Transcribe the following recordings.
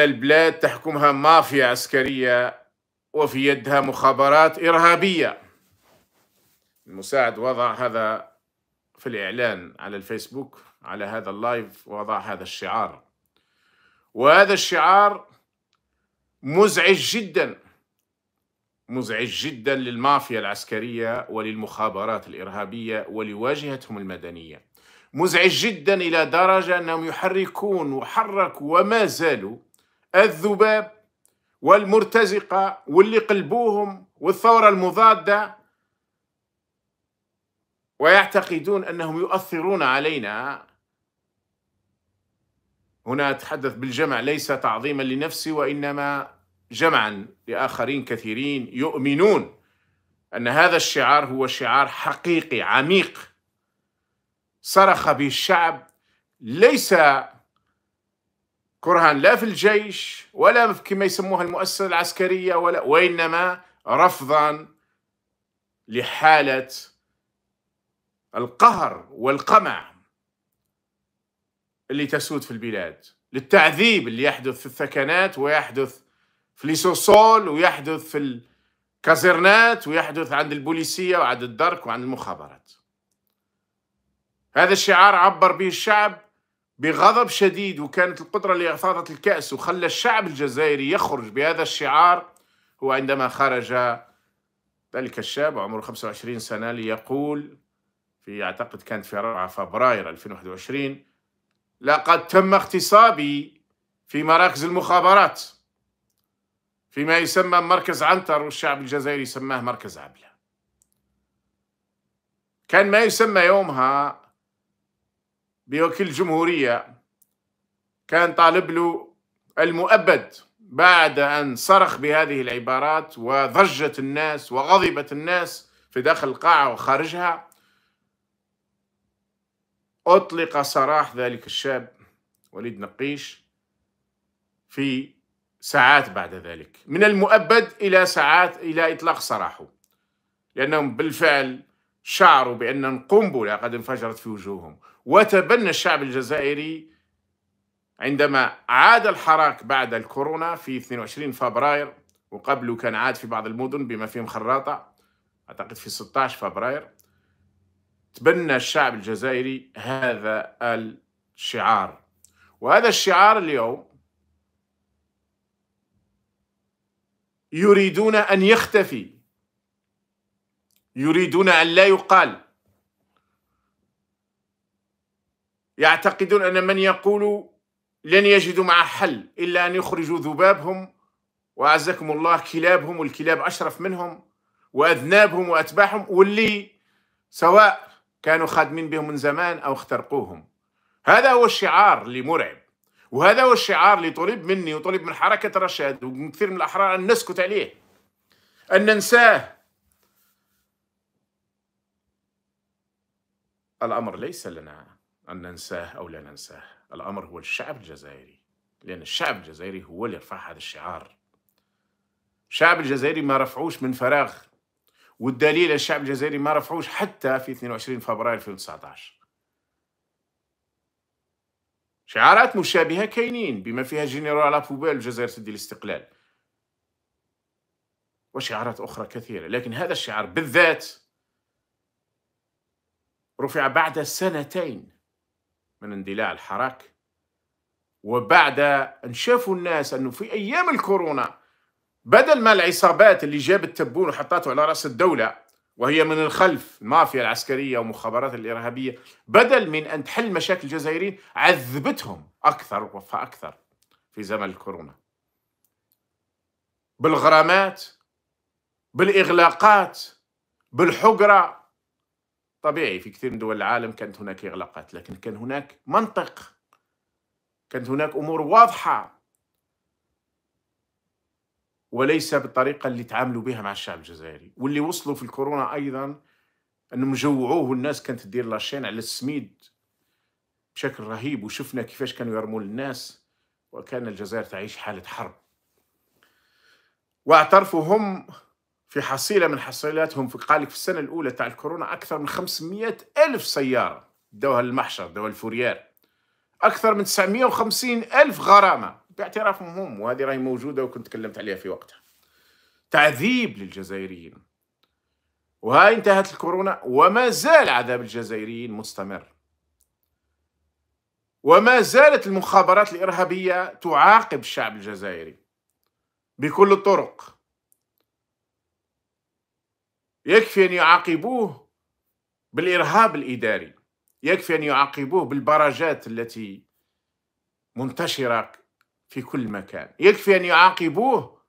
البلاد تحكمها مافيا عسكرية وفي يدها مخابرات إرهابية المساعد وضع هذا في الإعلان على الفيسبوك على هذا اللايف وضع هذا الشعار وهذا الشعار مزعج جدا مزعج جدا للمافيا العسكرية وللمخابرات الإرهابية ولواجهتهم المدنية مزعج جدا إلى درجة أنهم يحركون وحركوا وما زالوا الذباب والمرتزقة واللي قلبوهم والثورة المضادة ويعتقدون أنهم يؤثرون علينا هنا أتحدث بالجمع ليس تعظيما لنفسي وإنما جمعا لآخرين كثيرين يؤمنون أن هذا الشعار هو شعار حقيقي عميق صرخ به الشعب ليس كرهان لا في الجيش ولا في كما يسموها المؤسسة العسكرية ولا وإنما رفضا لحالة القهر والقمع اللي تسود في البلاد للتعذيب اللي يحدث في الثكنات ويحدث في ليسوسول ويحدث في الكازرنات ويحدث عند البوليسية وعند الدرك وعند المخابرات هذا الشعار عبر به الشعب بغضب شديد وكانت القدرة اللي أفاضت الكأس وخلى الشعب الجزائري يخرج بهذا الشعار هو عندما خرج ذلك الشاب عمره 25 سنة ليقول في أعتقد كانت في 4 فبراير 2021 لقد تم اغتصابي في مراكز المخابرات فيما يسمى مركز عنتر والشعب الجزائري سماه مركز عبلة كان ما يسمى يومها بوكيل جمهورية كان طالب له المؤبد بعد أن صرخ بهذه العبارات وضجت الناس وغضبت الناس في داخل القاعة وخارجها أطلق سراح ذلك الشاب وليد نقيش في ساعات بعد ذلك من المؤبد إلى ساعات إلى إطلاق سراحه لأنهم بالفعل شعروا بأن القنبلة قد انفجرت في وجوههم وتبنى الشعب الجزائري عندما عاد الحراك بعد الكورونا في 22 فبراير وقبله كان عاد في بعض المدن بما فيهم خراطة أعتقد في 16 فبراير تبنى الشعب الجزائري هذا الشعار وهذا الشعار اليوم يريدون أن يختفي يريدون أن لا يقال يعتقدون أن من يقول لن يجدوا مع حل إلا أن يخرجوا ذبابهم وأعزكم الله كلابهم والكلاب أشرف منهم وأذنابهم وأتباعهم واللي سواء كانوا خادمين بهم من زمان أو اخترقوهم هذا هو الشعار اللي مرعب وهذا هو الشعار اللي طلب مني وطلب من حركة رشاد ومن كثير من الأحرار أن نسكت عليه أن ننساه الأمر ليس لنا أن ننساه أو لا ننساه الأمر هو الشعب الجزائري لأن الشعب الجزائري هو اللي رفع هذا الشعار الشعب الجزائري ما رفعوش من فراغ والدليل الشعب الجزائري ما رفعوش حتى في 22 فبراير 2019 شعارات مشابهة كاينين بما فيها جنرال بوبيل الجزائر تدي الاستقلال وشعارات أخرى كثيرة لكن هذا الشعار بالذات رفع بعد سنتين من اندلاع الحراك وبعد أن شافوا الناس أنه في أيام الكورونا بدل ما العصابات اللي جابت تبون وحطته على رأس الدولة وهي من الخلف المافيا العسكرية ومخابرات الإرهابية بدل من أن تحل مشاكل الجزائريين عذبتهم أكثر فأكثر في زمن الكورونا بالغرامات بالإغلاقات بالحقرة طبيعي في كثير من دول العالم كانت هناك إغلاقات لكن كان هناك منطق كانت هناك أمور واضحة وليس بالطريقة اللي تعاملوا بها مع الشعب الجزائري واللي وصلوا في الكورونا أيضا أنهم جوعوه والناس كانت تدير لاشين على السميد بشكل رهيب وشفنا كيفاش كانوا يرموا للناس وكان الجزائر تعيش حالة حرب واعترفوا هم في حصيله من حصيلاتهم في قالك في السنه الاولى تاع الكورونا اكثر من 500 الف سياره دوها المحشر دوها الفوريال اكثر من 950 الف غرامه باعترافهم هم وهذه راهي موجوده وكنت تكلمت عليها في وقتها تعذيب للجزائريين وهاي انتهت الكورونا وما زال عذاب الجزائريين مستمر وما زالت المخابرات الارهابيه تعاقب الشعب الجزائري بكل الطرق يكفي أن يعاقبوه بالإرهاب الإداري يكفي أن يعاقبوه بالبراجات التي منتشرة في كل مكان يكفي أن يعاقبوه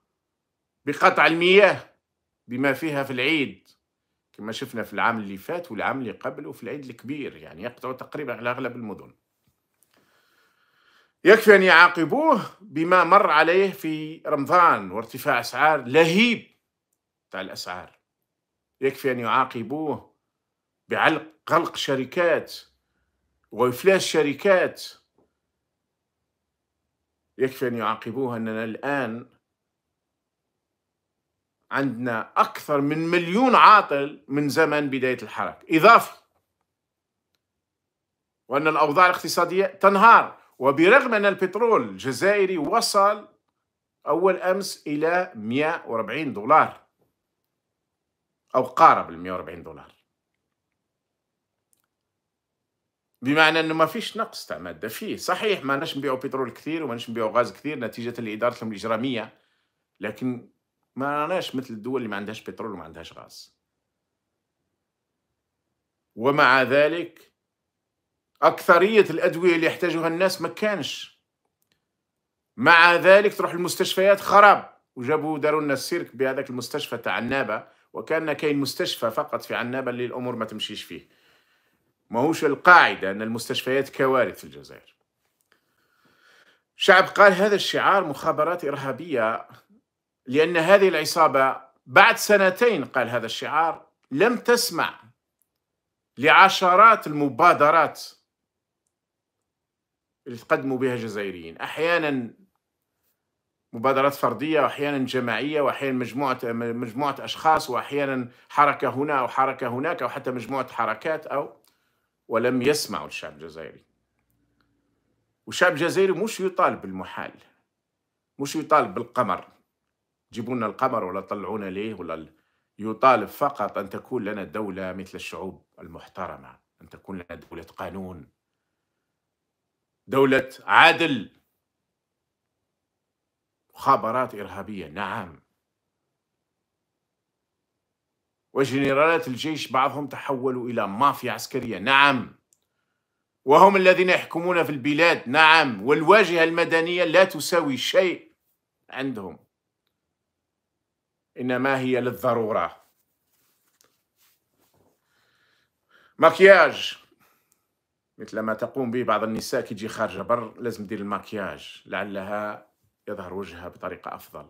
بقطع المياه بما فيها في العيد كما شفنا في العام اللي فات والعام اللي قبله وفي العيد الكبير يعني يقطعوا تقريبا على أغلب المدن يكفي أن يعاقبوه بما مر عليه في رمضان وارتفاع أسعار لهيب تاع الأسعار يكفي أن يعاقبوه بعلق غلق شركات وإفلاس شركات يكفي أن يعاقبوه أننا الآن عندنا أكثر من مليون عاطل من زمن بداية الحركة إضافي وأن الأوضاع الاقتصادية تنهار وبرغم أن البترول الجزائري وصل أول أمس إلى 140 دولار أو قارب ال 140 دولار بمعنى انه ما فيش نقص تاع ماده فيه صحيح ما نش نبيعوا بترول كثير وما نش نبيعوا غاز كثير نتيجه لادارتهم الاجراميه لكن ما راناش مثل الدول اللي ما عندهاش بترول وما عندهاش غاز ومع ذلك أكثرية الأدوية اللي يحتاجها الناس ما كانش مع ذلك تروح المستشفيات خراب وجابوا داروا لنا السيرك بهذاك المستشفى تاع النابة وكان كاين مستشفى فقط في عنابه اللي الامور ما تمشيش فيه ماهوش القاعده ان المستشفيات كوارث في الجزائر الشعب قال هذا الشعار مخابرات ارهابيه لان هذه العصابه بعد سنتين قال هذا الشعار لم تسمع لعشرات المبادرات اللي تقدموا بها الجزائريين احيانا مبادرات فرديه واحيانا جماعيه واحيانا مجموعه مجموعه اشخاص واحيانا حركه هنا او حركه هناك او حتى مجموعه حركات او ولم يسمعوا الشعب الجزائري والشعب الجزائري مش يطالب بالمحال مش يطالب بالقمر جيبوا لنا القمر ولا طلعونا ليه ولا يطالب فقط ان تكون لنا دوله مثل الشعوب المحترمه ان تكون لنا دوله قانون دوله عادل مخابرات إرهابية نعم وجنرالات الجيش بعضهم تحولوا إلى مافيا عسكرية نعم وهم الذين يحكمون في البلاد نعم والواجهة المدنية لا تساوي شيء عندهم إنما هي للضرورة مكياج مثل ما تقوم به بعض النساء كي تجي خارجه بر لازم دير المكياج لعلها يظهر وجهها بطريقة أفضل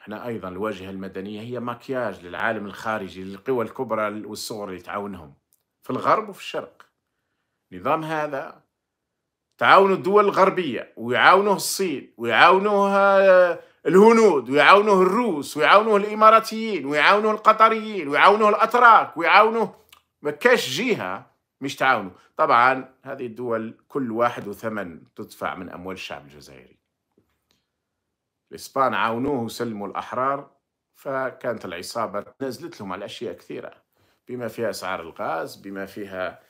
احنا أيضا الواجهة المدنية هي مكياج للعالم الخارجي للقوى الكبرى والصغرى اللي تعاونهم في الغرب وفي الشرق نظام هذا تعاونوا الدول الغربية ويعاونوه الصين ويعاونوه آه، الهنود ويعاونوه الروس ويعاونوه الإماراتيين ويعاونوه القطريين ويعاونوه الأتراك ويعاونوه مكاش جهة مش تعاونوا طبعا هذه الدول كل واحد وثمن تدفع من أموال الشعب الجزائري الإسبان عاونوه وسلموا الأحرار فكانت العصابة نزلت لهم على أشياء كثيرة بما فيها أسعار الغاز بما فيها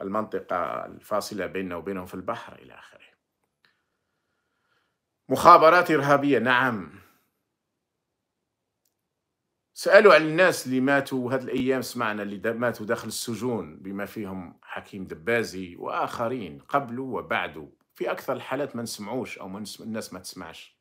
المنطقة الفاصلة بيننا وبينهم في البحر إلى آخره مخابرات إرهابية نعم سالوا على الناس اللي ماتوا هذه الايام سمعنا اللي ماتوا داخل السجون بما فيهم حكيم دبازي واخرين قبله وبعده في اكثر الحالات ما نسمعوش او ما الناس ما تسمعش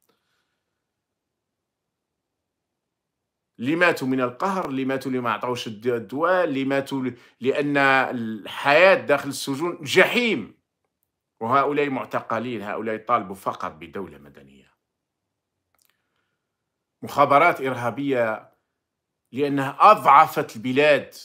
اللي ماتوا من القهر اللي ماتوا اللي ما عطاوش الدواء اللي ماتوا لان الحياه داخل السجون جحيم وهؤلاء معتقلين هؤلاء طالبوا فقط بدوله مدنيه مخابرات ارهابيه لأنها أضعفت البلاد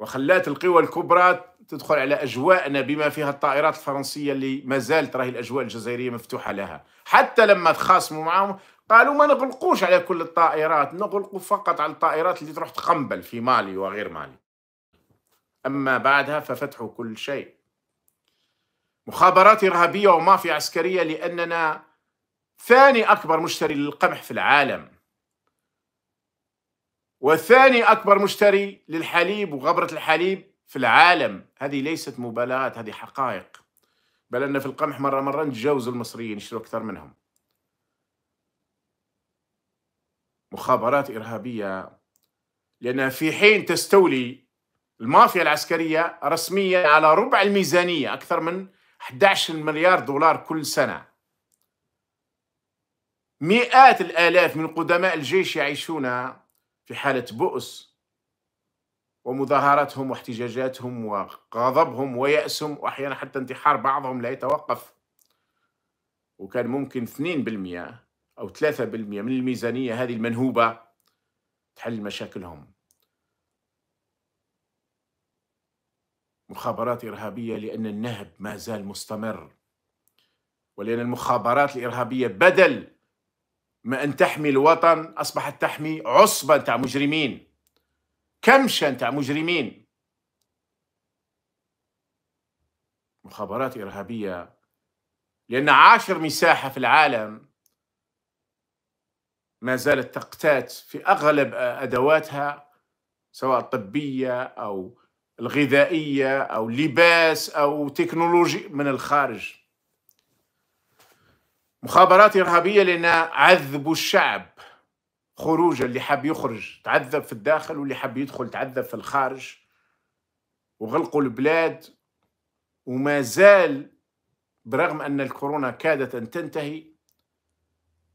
وخلات القوى الكبرى تدخل على أجواءنا بما فيها الطائرات الفرنسية اللي ما زالت راهي الأجواء الجزائرية مفتوحة لها حتى لما تخاصموا معهم قالوا ما نغلقوش على كل الطائرات نغلقوا فقط على الطائرات اللي تروح تقنبل في مالي وغير مالي أما بعدها ففتحوا كل شيء مخابرات إرهابية ومافيا عسكرية لأننا ثاني أكبر مشتري للقمح في العالم وثاني أكبر مشتري للحليب وغبرة الحليب في العالم هذه ليست مبالغات هذه حقائق بل أن في القمح مرة مرة نتجاوز المصريين يشتروا أكثر منهم مخابرات إرهابية لأنها في حين تستولي المافيا العسكرية رسميا على ربع الميزانية أكثر من 11 مليار دولار كل سنة مئات الآلاف من قدماء الجيش يعيشون في حالة بؤس ومظاهراتهم واحتجاجاتهم وغضبهم ويأسهم وأحيانا حتى انتحار بعضهم لا يتوقف وكان ممكن 2% أو 3% من الميزانية هذه المنهوبة تحل مشاكلهم مخابرات إرهابية لأن النهب ما زال مستمر ولأن المخابرات الإرهابية بدل ما أن تحمي الوطن أصبحت تحمي عصبة تاع مجرمين كمشة تاع مجرمين مخابرات إرهابية لأن عاشر مساحة في العالم ما زالت تقتات في أغلب أدواتها سواء الطبية أو الغذائية أو لباس أو تكنولوجي من الخارج مخابرات إرهابية لأنها عذبوا الشعب خروج اللي حب يخرج تعذب في الداخل واللي حب يدخل تعذب في الخارج وغلقوا البلاد وما زال برغم أن الكورونا كادت أن تنتهي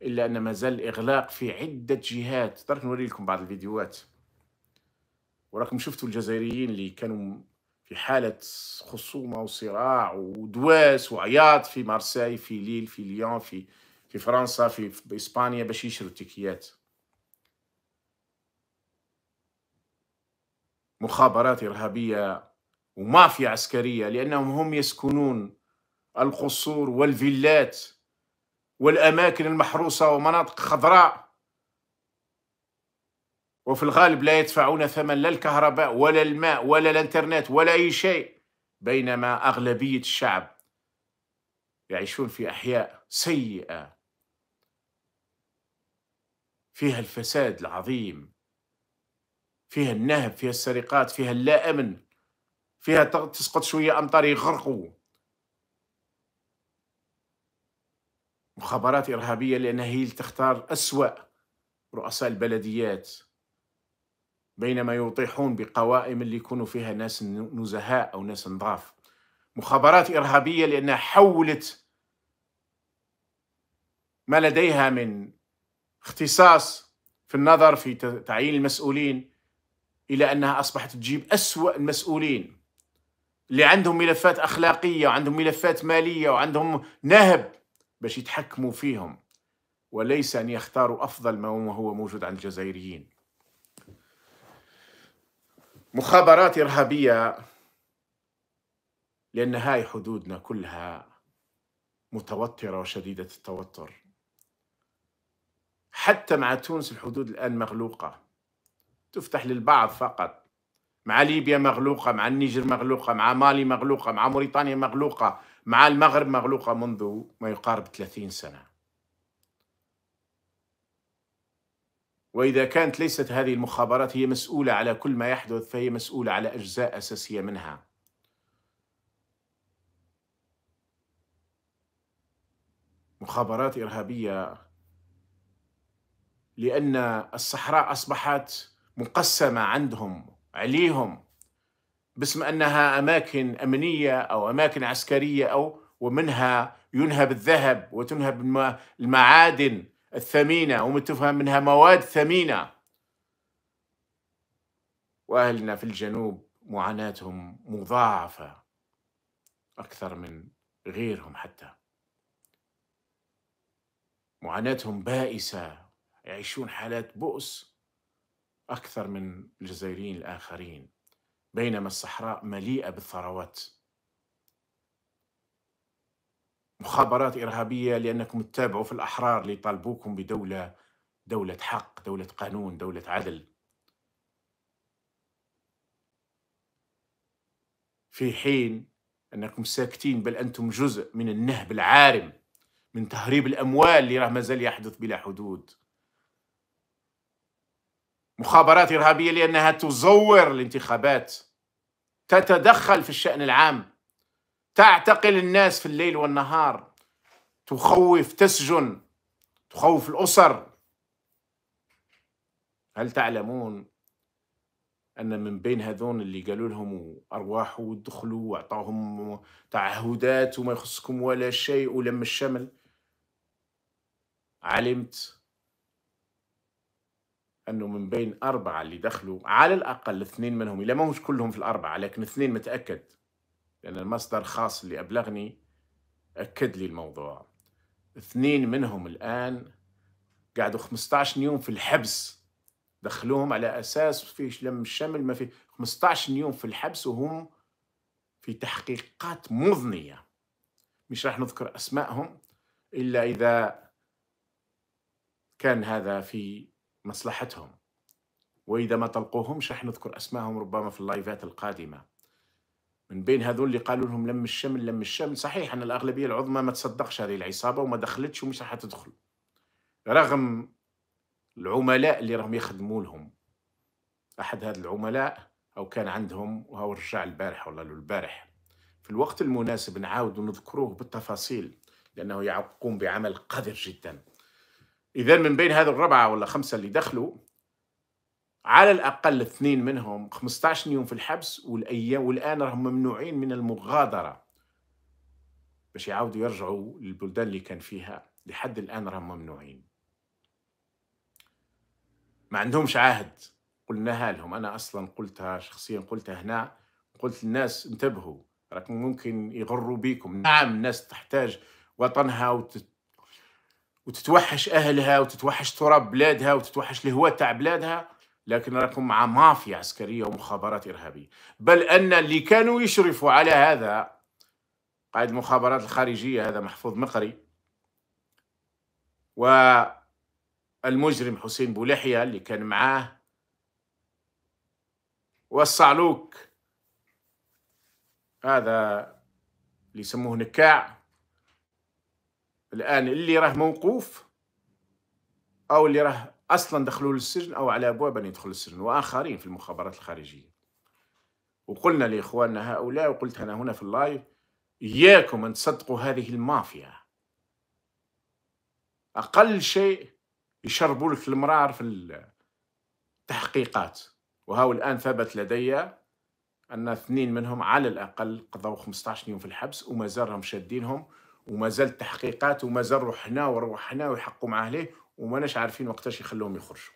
إلا أن ما زال الإغلاق في عدة جهات درك نوري لكم بعض الفيديوهات وراكم شفتوا الجزائريين اللي كانوا في حالة خصومة وصراع ودواس وعياط في مارساي في ليل في ليون في في فرنسا في, في إسبانيا باش يشروا تيكيات مخابرات إرهابية ومافيا عسكرية لأنهم هم يسكنون القصور والفيلات والأماكن المحروسة ومناطق خضراء وفي الغالب لا يدفعون ثمن لا الكهرباء ولا الماء ولا الانترنت ولا أي شيء بينما أغلبية الشعب يعيشون في أحياء سيئة فيها الفساد العظيم فيها النهب فيها السرقات فيها اللا أمن فيها تسقط شوية أمطار يغرقوا مخابرات إرهابية لأنها هي اللي تختار أسوأ رؤساء البلديات بينما يطيحون بقوائم اللي يكونوا فيها ناس نزهاء أو ناس نظاف مخابرات إرهابية لأنها حولت ما لديها من اختصاص في النظر في تعيين المسؤولين إلى أنها أصبحت تجيب أسوأ المسؤولين اللي عندهم ملفات أخلاقية وعندهم ملفات مالية وعندهم نهب باش يتحكموا فيهم وليس أن يختاروا أفضل ما هو موجود عند الجزائريين مخابرات إرهابية لأن هاي حدودنا كلها متوترة وشديدة التوتر حتى مع تونس الحدود الآن مغلوقة تفتح للبعض فقط مع ليبيا مغلوقة مع النيجر مغلوقة مع مالي مغلوقة مع موريتانيا مغلوقة مع المغرب مغلوقة منذ ما يقارب 30 سنة واذا كانت ليست هذه المخابرات هي مسؤوله على كل ما يحدث فهي مسؤوله على اجزاء اساسيه منها مخابرات ارهابيه لان الصحراء اصبحت مقسمه عندهم عليهم باسم انها اماكن امنيه او اماكن عسكريه او ومنها ينهب الذهب وتنهب المعادن الثمينة ومتفهم منها مواد ثمينة وأهلنا في الجنوب معاناتهم مضاعفة أكثر من غيرهم حتى معاناتهم بائسة يعيشون حالات بؤس أكثر من الجزائريين الآخرين بينما الصحراء مليئة بالثروات مخابرات إرهابية لأنكم تتابعوا في الأحرار اللي يطالبوكم بدولة دولة حق دولة قانون دولة عدل في حين أنكم ساكتين بل أنتم جزء من النهب العارم من تهريب الأموال اللي راه مازال يحدث بلا حدود مخابرات إرهابية لأنها تزور الانتخابات تتدخل في الشأن العام تعتقل الناس في الليل والنهار تخوف تسجن تخوف الأسر هل تعلمون أن من بين هذون اللي قالوا لهم أرواحوا ودخلوا وأعطاهم تعهدات وما يخصكم ولا شيء ولم الشمل علمت أنه من بين أربعة اللي دخلوا على الأقل اثنين منهم إلا ما همش كلهم في الأربعة لكن اثنين متأكد لأن المصدر خاص اللي أبلغني أكد لي الموضوع اثنين منهم الآن قعدوا 15 يوم في الحبس دخلوهم على أساس في لم الشمل ما في 15 يوم في الحبس وهم في تحقيقات مضنية مش راح نذكر أسمائهم إلا إذا كان هذا في مصلحتهم وإذا ما طلقوهمش راح نذكر أسمائهم ربما في اللايفات القادمة من بين هذول اللي قالوا لهم لم الشمل لم الشمل صحيح ان الاغلبيه العظمى ما تصدقش هذه العصابه وما دخلتش ومش راح تدخل رغم العملاء اللي راهم يخدموا لهم احد هذ العملاء او كان عندهم وهو رجع البارح ولا البارح في الوقت المناسب نعاود ونذكروه بالتفاصيل لانه يقوم بعمل قذر جدا اذا من بين هذه الربعه ولا خمسه اللي دخلوا على الاقل اثنين منهم 15 يوم في الحبس والايام والان راهم ممنوعين من المغادره باش يعاودوا يرجعوا للبلدان اللي كان فيها لحد الان راهم ممنوعين ما عندهمش عهد قلناها لهم انا اصلا قلتها شخصيا قلتها هنا قلت للناس انتبهوا راكم ممكن يغروا بيكم نعم الناس تحتاج وطنها وتت... وتتوحش اهلها وتتوحش تراب بلادها وتتوحش الهواء تاع بلادها لكن راكم مع مافيا عسكرية ومخابرات إرهابية بل أن اللي كانوا يشرفوا على هذا قائد المخابرات الخارجية هذا محفوظ مقري والمجرم حسين بولحية اللي كان معاه والصعلوك هذا اللي يسموه نكاع الآن اللي راه موقوف أو اللي راه أصلا دخلوا للسجن أو على أبواب أن يدخلوا السجن وآخرين في المخابرات الخارجية وقلنا لإخواننا هؤلاء وقلت أنا هنا في اللايف إياكم أن تصدقوا هذه المافيا أقل شيء يشربوا لك المرار في التحقيقات وهو الآن ثبت لدي أن اثنين منهم على الأقل قضوا 15 يوم في الحبس وما زالهم شادينهم وما زال التحقيقات وما زال روحنا وروحنا ويحقوا معاه ليه وماناش عارفين وقتاش يخلوهم يخرجوا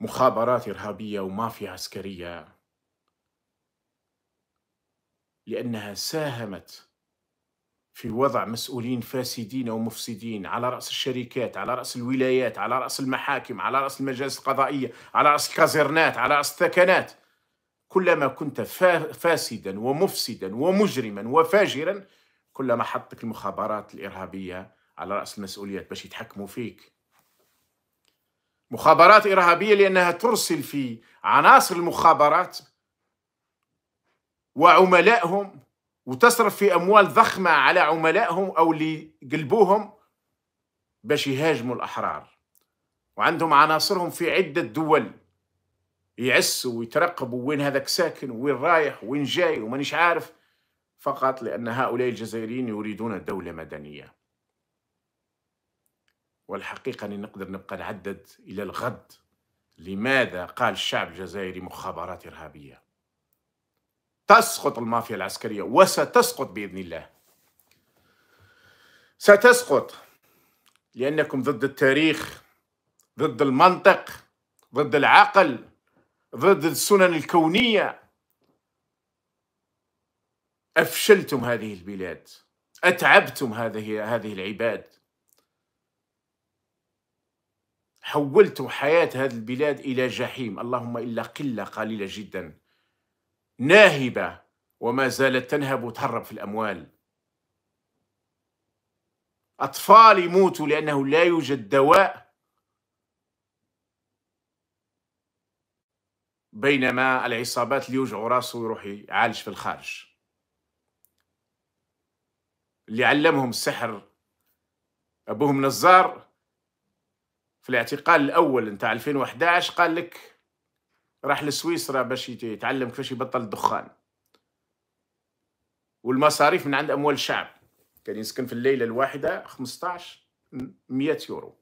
مخابرات إرهابية ومافيا عسكرية لأنها ساهمت في وضع مسؤولين فاسدين ومفسدين على رأس الشركات على رأس الولايات على رأس المحاكم على رأس المجالس القضائية على رأس الكازرنات على رأس الثكنات كلما كنت فاسدا ومفسدا ومجرما وفاجرا كلما حطك المخابرات الإرهابية على رأس المسؤوليات باش يتحكموا فيك مخابرات إرهابية لأنها ترسل في عناصر المخابرات وعملائهم وتصرف في أموال ضخمة على عملائهم أو اللي قلبوهم باش يهاجموا الأحرار وعندهم عناصرهم في عدة دول يعسوا ويترقبوا وين هذاك ساكن وين رايح وين جاي ومانيش عارف فقط لأن هؤلاء الجزائريين يريدون دولة مدنية والحقيقة أني نقدر نبقى نعدد إلى الغد لماذا قال الشعب الجزائري مخابرات إرهابية تسقط المافيا العسكرية وستسقط بإذن الله ستسقط لأنكم ضد التاريخ ضد المنطق ضد العقل ضد السنن الكونية أفشلتم هذه البلاد أتعبتم هذه هذه العباد حولتم حياة هذه البلاد إلى جحيم اللهم إلا قلة قليلة جدا ناهبة وما زالت تنهب وتهرب في الأموال أطفال يموتوا لأنه لا يوجد دواء بينما العصابات اللي يوجعوا راسه ويروح يعالج في الخارج اللي علمهم السحر أبوهم نزار في الاعتقال الاول نتاع 2011 قال لك راح لسويسرا باش يتعلم كيفاش يبطل الدخان والمصاريف من عند اموال الشعب كان يسكن في الليله الواحده 15 100 يورو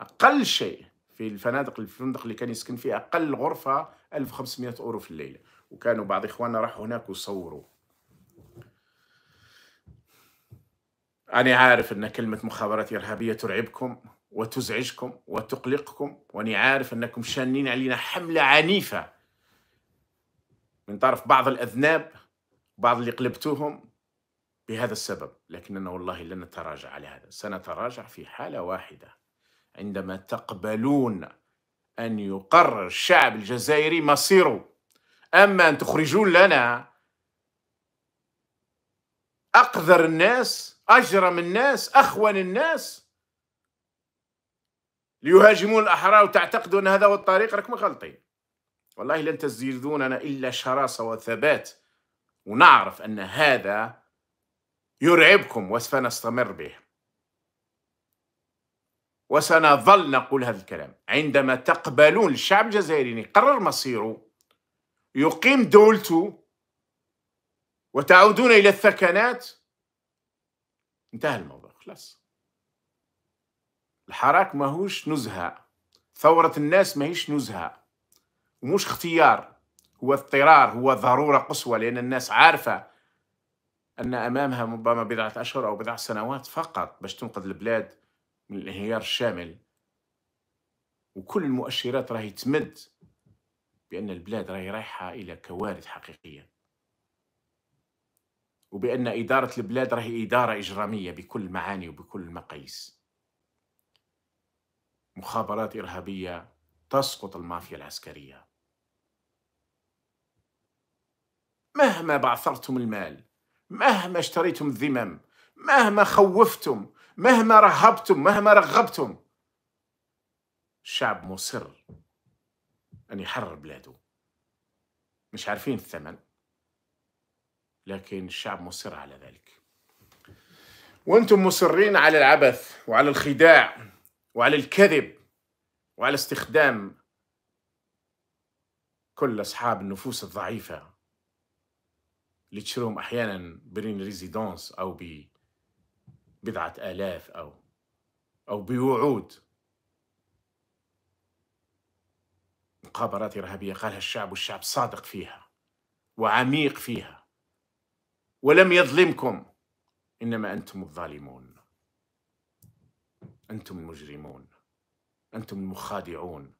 اقل شيء في الفنادق الفندق اللي كان يسكن فيه اقل غرفه 1500 اورو في الليله وكانوا بعض اخواننا راحوا هناك وصوروا أنا عارف أن كلمة مخابرات إرهابية ترعبكم وتزعجكم وتقلقكم واني عارف انكم شانين علينا حمله عنيفه من طرف بعض الاذناب بعض اللي قلبتوهم بهذا السبب لكننا والله لن نتراجع على هذا سنتراجع في حاله واحده عندما تقبلون ان يقرر الشعب الجزائري مصيره اما ان تخرجون لنا اقذر الناس اجرم الناس اخون الناس ليهاجمون الأحرار وتعتقدوا أن هذا هو الطريق راكم غلطين والله لن تزيدوننا إلا شراسة وثبات ونعرف أن هذا يرعبكم وسنستمر به وسنظل نقول هذا الكلام عندما تقبلون الشعب الجزائري يقرر مصيره يقيم دولته وتعودون إلى الثكنات انتهى الموضوع خلاص الحراك ماهوش نزهة ثورة الناس ماهيش نزهة ومش اختيار هو اضطرار هو ضرورة قصوى لأن الناس عارفة أن أمامها ربما بضعة أشهر أو بضعة سنوات فقط باش تنقذ البلاد من الانهيار الشامل وكل المؤشرات راهي تمد بأن البلاد راهي رايحة إلى كوارث حقيقية وبأن إدارة البلاد راهي إدارة إجرامية بكل المعاني وبكل المقاييس مخابرات إرهابية تسقط المافيا العسكرية مهما بعثرتم المال مهما اشتريتم الذمم مهما خوفتم مهما رهبتم مهما رغبتم الشعب مصر أن يحرر بلاده مش عارفين الثمن لكن الشعب مصر على ذلك وانتم مصرين على العبث وعلى الخداع وعلى الكذب وعلى استخدام كل أصحاب النفوس الضعيفة اللي تشروهم أحيانا برين ريزيدونس أو ب بضعه آلاف أو أو بوعود مقابرات إرهابية قالها الشعب والشعب صادق فيها وعميق فيها ولم يظلمكم إنما أنتم الظالمون أنتم المجرمون أنتم المخادعون